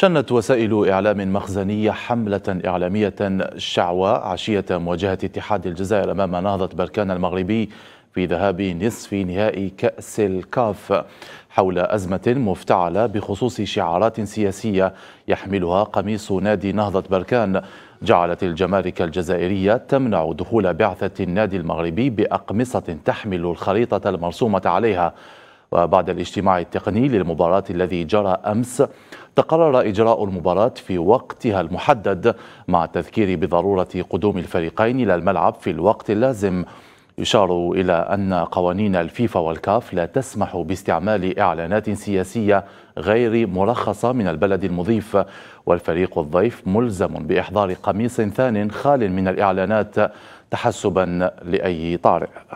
شنت وسائل إعلام مخزنية حملة إعلامية شعواء عشية مواجهة اتحاد الجزائر أمام نهضة بركان المغربي في ذهاب نصف نهائي كأس الكاف حول أزمة مفتعلة بخصوص شعارات سياسية يحملها قميص نادي نهضة بركان جعلت الجمارك الجزائرية تمنع دخول بعثة النادي المغربي بأقمصة تحمل الخريطة المرسومة عليها وبعد الاجتماع التقني للمباراة الذي جرى أمس تقرر إجراء المباراة في وقتها المحدد مع التذكير بضرورة قدوم الفريقين إلى الملعب في الوقت اللازم يشار إلى أن قوانين الفيفا والكاف لا تسمح باستعمال إعلانات سياسية غير مرخصة من البلد المضيف والفريق الضيف ملزم بإحضار قميص ثان خال من الإعلانات تحسبا لأي طارئ